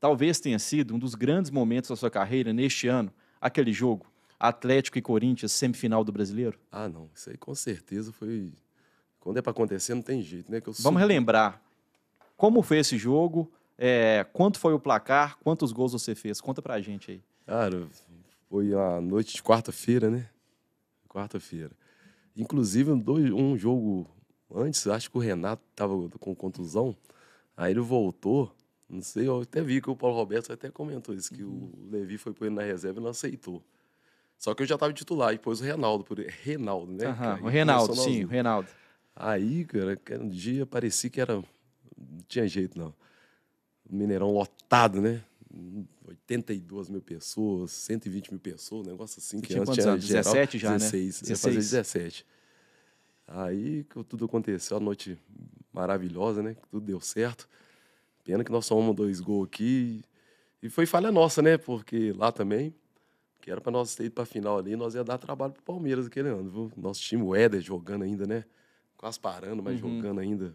Talvez tenha sido um dos grandes momentos da sua carreira neste ano, aquele jogo, Atlético e Corinthians, semifinal do Brasileiro? Ah, não. Isso aí com certeza foi. Quando é para acontecer, não tem jeito, né? Que eu Vamos relembrar. Como foi esse jogo? É... Quanto foi o placar? Quantos gols você fez? Conta para a gente aí. Cara, foi a noite de quarta-feira, né? Quarta-feira. Inclusive, um jogo antes, acho que o Renato estava com contusão. Aí ele voltou. Não sei, eu até vi que o Paulo Roberto até comentou isso, que uhum. o Levi foi pôr ele na reserva e não aceitou. Só que eu já estava titular e pôs o Renaldo por Renaldo, né? Uhum, o Renaldo, sim, o Renaldo. Aí, cara, um dia parecia que era. Não tinha jeito, não. Mineirão lotado, né? 82 mil pessoas, 120 mil pessoas, um negócio assim. Que tinha antes anos? Geral, 17 já, 16, né? 16. fazer 17. Aí que tudo aconteceu, a noite maravilhosa, né? Tudo deu certo. Pena que nós somos dois gols aqui. E foi falha nossa, né? Porque lá também, que era para nós ter ido para final ali, nós ia dar trabalho pro Palmeiras aquele ano, viu? Nosso time, o Éder, jogando ainda, né? Quase parando, mas uhum. jogando ainda.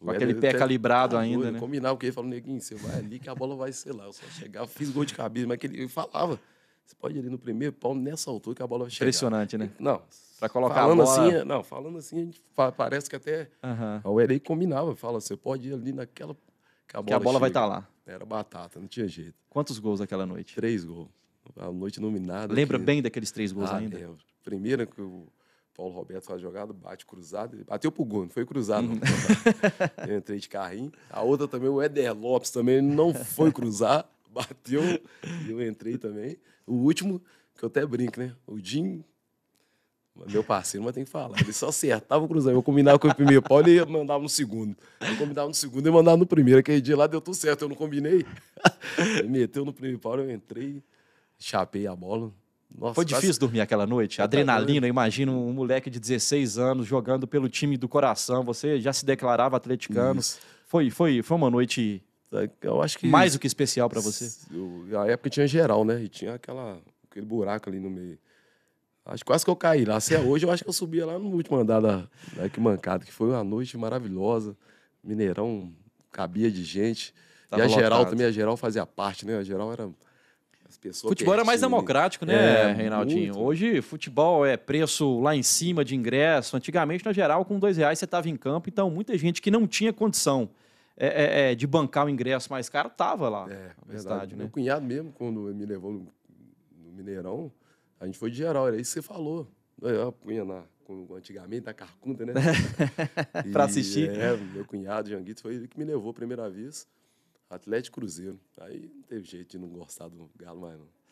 Com aquele pé calibrado tá ainda, né? Combinar o que ele falou, neguinho, você vai ali que a bola vai, sei lá. Eu só chegava, fiz gol de cabeça, mas ele falava. Você pode ir ali no primeiro pau nessa altura que a bola vai chegar. Impressionante, né? Não. Pra colocar falando a bola... assim, Não, falando assim, a gente parece que até uhum. a Uerei combinava. Fala, você pode ir ali naquela que a bola, que a bola vai estar tá lá. Era batata, não tinha jeito. Quantos gols aquela noite? Três gols. A noite nominada. Lembra que... bem daqueles três gols ah, ainda? Lembro. Primeiro que o Paulo Roberto faz jogada, bate cruzado. Bateu pro gol, não foi cruzado. Não. Uhum. Eu entrei de carrinho. A outra também, o Eder Lopes também não foi cruzar. Bateu e eu entrei também. O último, que eu até brinco, né? O Jim meu parceiro, mas tem que falar. Ele só acertava o cruzamento. Eu combinava com o primeiro pau, ele mandava no segundo. Eu combinava no segundo e mandava no primeiro. Aquele dia lá deu tudo certo, eu não combinei. Ele meteu no primeiro pau, eu entrei, chapei a bola. Nossa, Foi difícil dormir aquela noite? Adrenalina, imagina um moleque de 16 anos jogando pelo time do coração. Você já se declarava atleticano. Foi, foi, foi uma noite é, eu acho que mais do que especial para você. Eu, a época tinha geral, né? E tinha aquela, aquele buraco ali no meio. Acho quase que eu caí lá. Se é hoje, eu acho que eu subia lá no último andar da, da mancada, que foi uma noite maravilhosa. Mineirão cabia de gente. Tava e a lotado. geral também, a geral fazia parte, né? A geral era. As pessoas futebol era mais democrático, né, é, Reinaldinho? Muito. Hoje, futebol é preço lá em cima de ingresso. Antigamente, na geral, com dois reais você estava em campo. Então, muita gente que não tinha condição é, é, é de bancar o ingresso mais caro estava lá é, verdade. estádio, né? Meu cunhado mesmo, quando me levou no, no Mineirão, a gente foi de geral, era isso que você falou. Eu punha na, como antigamente, na carcunda, né? para assistir. É, meu cunhado, Janguito, foi ele que me levou a primeira vez. Atlético Cruzeiro. Aí não teve jeito de não gostar do Galo mais, não.